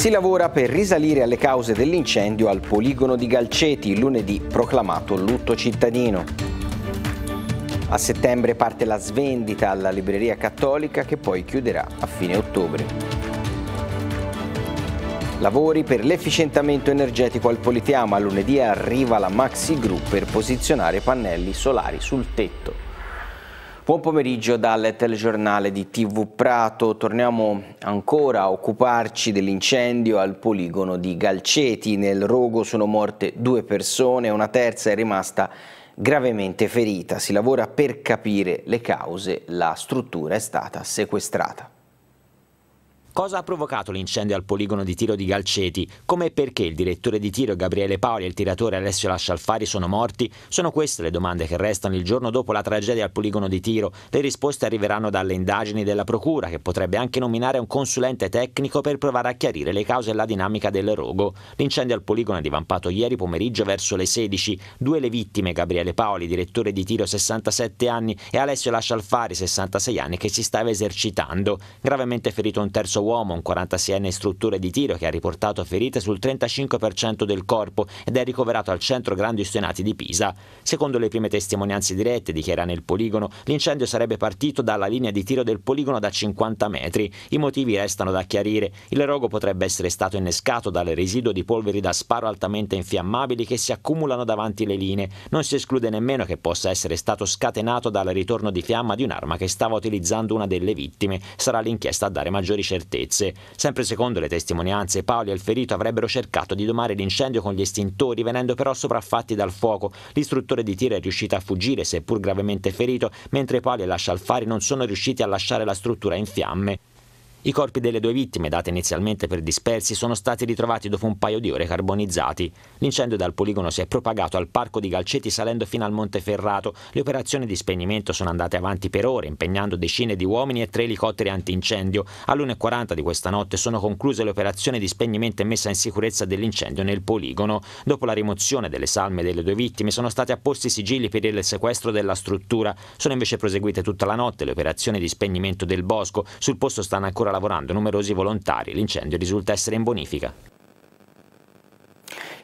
Si lavora per risalire alle cause dell'incendio al poligono di Galceti, lunedì proclamato lutto cittadino. A settembre parte la svendita alla Libreria Cattolica che poi chiuderà a fine ottobre. Lavori per l'efficientamento energetico al Politeama. Lunedì arriva la Maxi Group per posizionare pannelli solari sul tetto. Buon pomeriggio dal telegiornale di TV Prato. Torniamo ancora a occuparci dell'incendio al poligono di Galceti. Nel rogo sono morte due persone, una terza è rimasta gravemente ferita. Si lavora per capire le cause. La struttura è stata sequestrata. Cosa ha provocato l'incendio al poligono di tiro di Galceti? Come e perché il direttore di tiro Gabriele Paoli e il tiratore Alessio Lascialfari sono morti? Sono queste le domande che restano il giorno dopo la tragedia al poligono di tiro. Le risposte arriveranno dalle indagini della Procura, che potrebbe anche nominare un consulente tecnico per provare a chiarire le cause e la dinamica del rogo. L'incendio al poligono è divampato ieri pomeriggio verso le 16. Due le vittime, Gabriele Paoli, direttore di tiro 67 anni, e Alessio Lascialfari, 66 anni, che si stava esercitando. Gravemente ferito un terzo terzo uomo, un 46enne istruttore di tiro che ha riportato ferite sul 35% del corpo ed è ricoverato al centro Grandi Ustionati di Pisa. Secondo le prime testimonianze dirette di chi era nel poligono, l'incendio sarebbe partito dalla linea di tiro del poligono da 50 metri. I motivi restano da chiarire. Il rogo potrebbe essere stato innescato dal residuo di polveri da sparo altamente infiammabili che si accumulano davanti le linee. Non si esclude nemmeno che possa essere stato scatenato dal ritorno di fiamma di un'arma che stava utilizzando una delle vittime. Sarà l'inchiesta a dare maggiori certezze certezze. Sempre secondo le testimonianze, Paoli e il ferito avrebbero cercato di domare l'incendio con gli estintori, venendo però sopraffatti dal fuoco. L'istruttore di tiro è riuscito a fuggire, seppur gravemente ferito, mentre Paoli e Lascialfari non sono riusciti a lasciare la struttura in fiamme. I corpi delle due vittime, date inizialmente per dispersi, sono stati ritrovati dopo un paio di ore carbonizzati. L'incendio dal poligono si è propagato al parco di Galceti salendo fino al Monteferrato. Le operazioni di spegnimento sono andate avanti per ore, impegnando decine di uomini e tre elicotteri antincendio. All'1.40 di questa notte sono concluse le operazioni di spegnimento e messa in sicurezza dell'incendio nel poligono. Dopo la rimozione delle salme delle due vittime sono stati apposti sigilli per il sequestro della struttura. Sono invece proseguite tutta la notte le operazioni di spegnimento del bosco. Sul posto stanno ancora ancora lavorando numerosi volontari. L'incendio risulta essere in bonifica.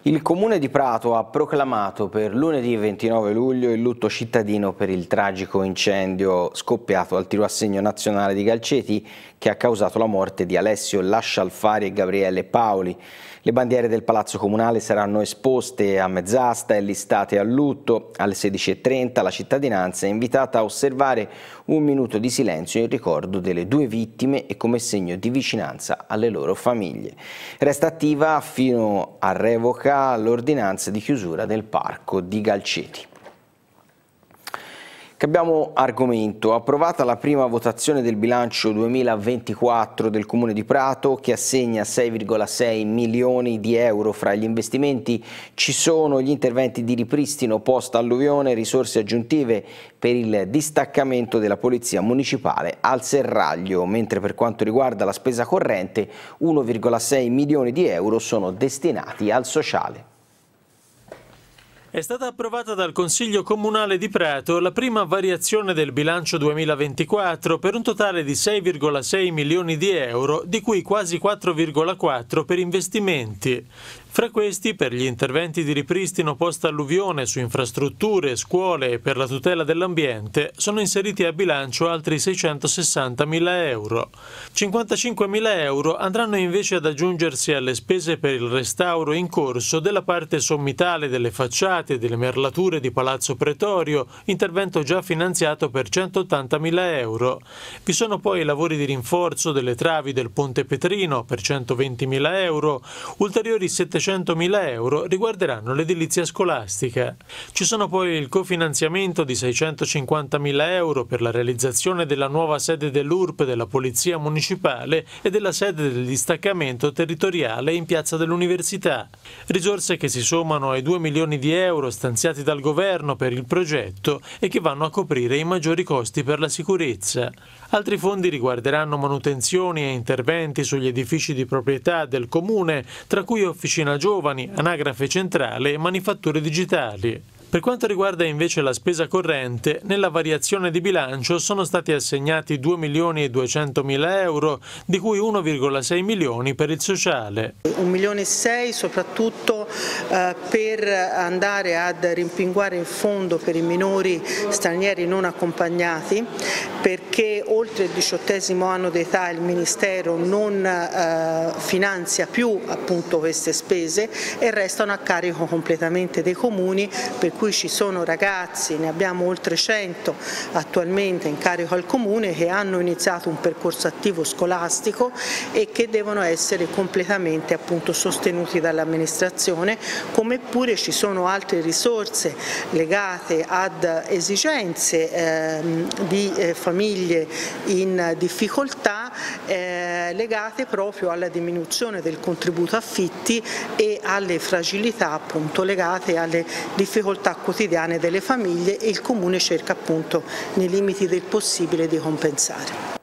Il Comune di Prato ha proclamato per lunedì 29 luglio il lutto cittadino per il tragico incendio scoppiato al tiro a segno nazionale di Galceti che ha causato la morte di Alessio Lascialfari e Gabriele Paoli. Le bandiere del Palazzo Comunale saranno esposte a mezz'asta e listate a lutto. Alle 16.30 la cittadinanza è invitata a osservare un minuto di silenzio in ricordo delle due vittime e come segno di vicinanza alle loro famiglie. Resta attiva fino a revoca l'ordinanza di chiusura del parco di Galceti. Cambiamo argomento. Approvata la prima votazione del bilancio 2024 del Comune di Prato che assegna 6,6 milioni di euro. Fra gli investimenti ci sono gli interventi di ripristino post-alluvione, risorse aggiuntive per il distaccamento della Polizia Municipale al Serraglio, mentre per quanto riguarda la spesa corrente 1,6 milioni di euro sono destinati al sociale. È stata approvata dal Consiglio Comunale di Prato la prima variazione del bilancio 2024 per un totale di 6,6 milioni di euro, di cui quasi 4,4 per investimenti. Fra questi, per gli interventi di ripristino post-alluvione su infrastrutture, scuole e per la tutela dell'ambiente, sono inseriti a bilancio altri 660.000 euro. 55.000 euro andranno invece ad aggiungersi alle spese per il restauro in corso della parte sommitale delle facciate e delle merlature di Palazzo Pretorio, intervento già finanziato per 180.000 euro. Vi sono poi i lavori di rinforzo delle travi del Ponte Petrino per 120.000 euro, ulteriori 700.000 400.000 euro riguarderanno l'edilizia scolastica. Ci sono poi il cofinanziamento di 650.000 euro per la realizzazione della nuova sede dell'URP della Polizia Municipale e della sede del distaccamento territoriale in piazza dell'Università. Risorse che si sommano ai 2 milioni di euro stanziati dal governo per il progetto e che vanno a coprire i maggiori costi per la sicurezza. Altri fondi riguarderanno manutenzioni e interventi sugli edifici di proprietà del comune, tra cui officina giovani, anagrafe centrale e manifatture digitali. Per quanto riguarda invece la spesa corrente, nella variazione di bilancio sono stati assegnati 2 milioni e 200 mila euro, di cui 1,6 milioni per il sociale. 1 milione e 6 soprattutto eh, per andare ad rimpinguare il fondo per i minori stranieri non accompagnati, perché oltre il diciottesimo anno d'età il Ministero non eh, finanzia più appunto queste spese e restano a carico completamente dei comuni, per cui cui ci sono ragazzi, ne abbiamo oltre 100 attualmente in carico al Comune, che hanno iniziato un percorso attivo scolastico e che devono essere completamente appunto, sostenuti dall'amministrazione, come pure ci sono altre risorse legate ad esigenze ehm, di eh, famiglie in difficoltà eh, legate proprio alla diminuzione del contributo affitti e alle fragilità appunto legate alle difficoltà quotidiane delle famiglie e il Comune cerca appunto nei limiti del possibile di compensare.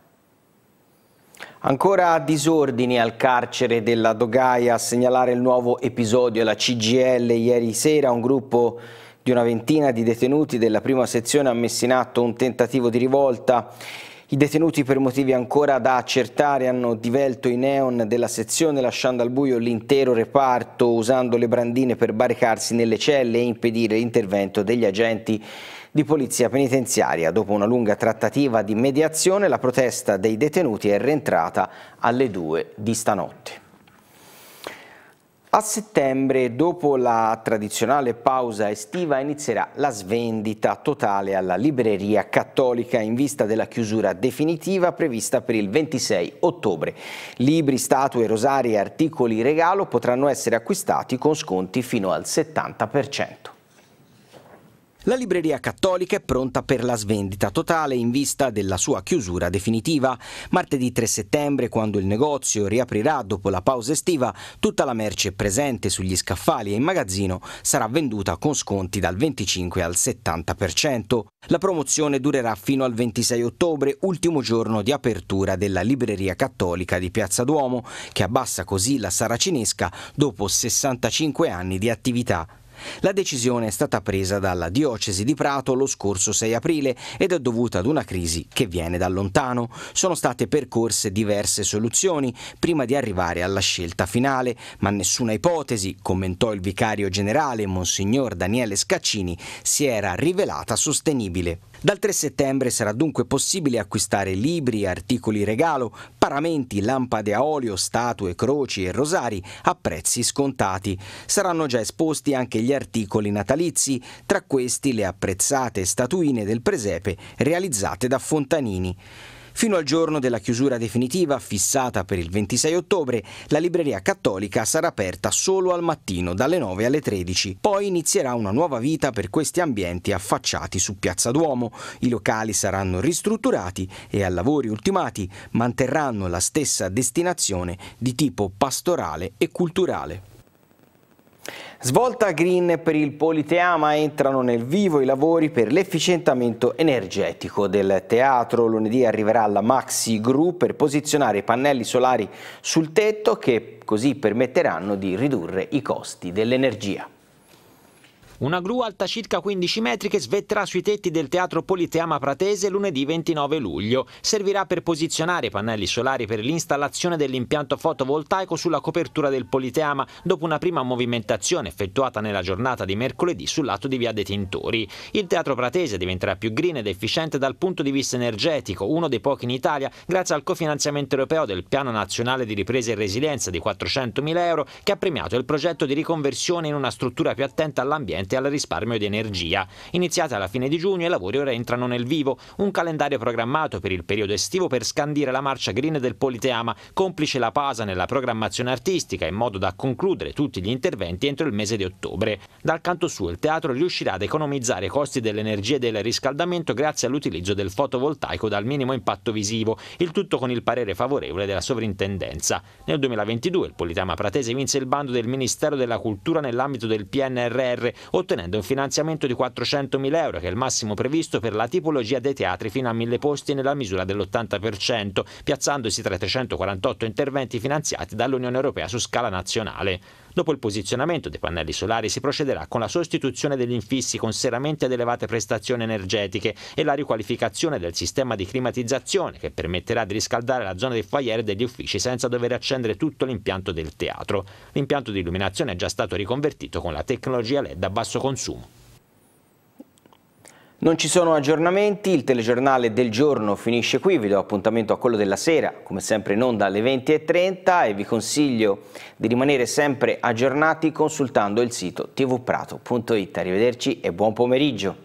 Ancora disordini al carcere della Dogaia a segnalare il nuovo episodio. La CGL ieri sera un gruppo di una ventina di detenuti della prima sezione ha messo in atto un tentativo di rivolta i detenuti per motivi ancora da accertare hanno divelto i neon della sezione lasciando al buio l'intero reparto usando le brandine per barricarsi nelle celle e impedire l'intervento degli agenti di polizia penitenziaria. Dopo una lunga trattativa di mediazione la protesta dei detenuti è rientrata alle 2 di stanotte. A settembre, dopo la tradizionale pausa estiva, inizierà la svendita totale alla Libreria Cattolica in vista della chiusura definitiva prevista per il 26 ottobre. Libri, statue, rosari e articoli regalo potranno essere acquistati con sconti fino al 70%. La libreria cattolica è pronta per la svendita totale in vista della sua chiusura definitiva. Martedì 3 settembre, quando il negozio riaprirà dopo la pausa estiva, tutta la merce presente sugli scaffali e in magazzino sarà venduta con sconti dal 25 al 70%. La promozione durerà fino al 26 ottobre, ultimo giorno di apertura della libreria cattolica di Piazza Duomo, che abbassa così la saracinesca dopo 65 anni di attività. La decisione è stata presa dalla diocesi di Prato lo scorso 6 aprile ed è dovuta ad una crisi che viene da lontano. Sono state percorse diverse soluzioni prima di arrivare alla scelta finale, ma nessuna ipotesi, commentò il vicario generale Monsignor Daniele Scaccini, si era rivelata sostenibile. Dal 3 settembre sarà dunque possibile acquistare libri, articoli regalo, paramenti, lampade a olio, statue, croci e rosari a prezzi scontati. Saranno già esposti anche gli articoli natalizi, tra questi le apprezzate statuine del presepe realizzate da Fontanini. Fino al giorno della chiusura definitiva, fissata per il 26 ottobre, la libreria cattolica sarà aperta solo al mattino, dalle 9 alle 13. Poi inizierà una nuova vita per questi ambienti affacciati su Piazza Duomo. I locali saranno ristrutturati e a lavori ultimati manterranno la stessa destinazione di tipo pastorale e culturale. Svolta green per il Politeama, entrano nel vivo i lavori per l'efficientamento energetico del teatro. Lunedì arriverà la Maxi Gru per posizionare i pannelli solari sul tetto che così permetteranno di ridurre i costi dell'energia. Una gru alta circa 15 metri che svetterà sui tetti del Teatro Politeama Pratese lunedì 29 luglio. Servirà per posizionare i pannelli solari per l'installazione dell'impianto fotovoltaico sulla copertura del Politeama dopo una prima movimentazione effettuata nella giornata di mercoledì sul lato di Via dei Tintori. Il Teatro Pratese diventerà più green ed efficiente dal punto di vista energetico, uno dei pochi in Italia, grazie al cofinanziamento europeo del Piano Nazionale di Ripresa e Resilienza di 400.000 euro che ha premiato il progetto di riconversione in una struttura più attenta all'ambiente stimolante al risparmio di energia. Iniziata alla fine di giugno i lavori ora entrano nel vivo, un calendario programmato per il periodo estivo per scandire la marcia green del Politeama, complice la Pasa nella programmazione artistica in modo da concludere tutti gli interventi entro il mese di ottobre. Dal canto suo il teatro riuscirà ad economizzare i costi dell'energia e del riscaldamento grazie all'utilizzo del fotovoltaico dal minimo impatto visivo, il tutto con il parere favorevole della sovrintendenza. Nel 2022 il Politeama Pratese vinse il bando del Ministero della Cultura nell'ambito del PNRR, ottenendo un finanziamento di 400.000 euro, che è il massimo previsto per la tipologia dei teatri fino a 1.000 posti nella misura dell'80%, piazzandosi tra i 348 interventi finanziati dall'Unione Europea su scala nazionale. Dopo il posizionamento dei pannelli solari si procederà con la sostituzione degli infissi con seramente ad elevate prestazioni energetiche e la riqualificazione del sistema di climatizzazione che permetterà di riscaldare la zona dei foyer e degli uffici senza dover accendere tutto l'impianto del teatro. L'impianto di illuminazione è già stato riconvertito con la tecnologia LED a basso consumo. Non ci sono aggiornamenti, il telegiornale del giorno finisce qui, vi do appuntamento a quello della sera, come sempre non dalle 20.30 e vi consiglio di rimanere sempre aggiornati consultando il sito tvprato.it. Arrivederci e buon pomeriggio.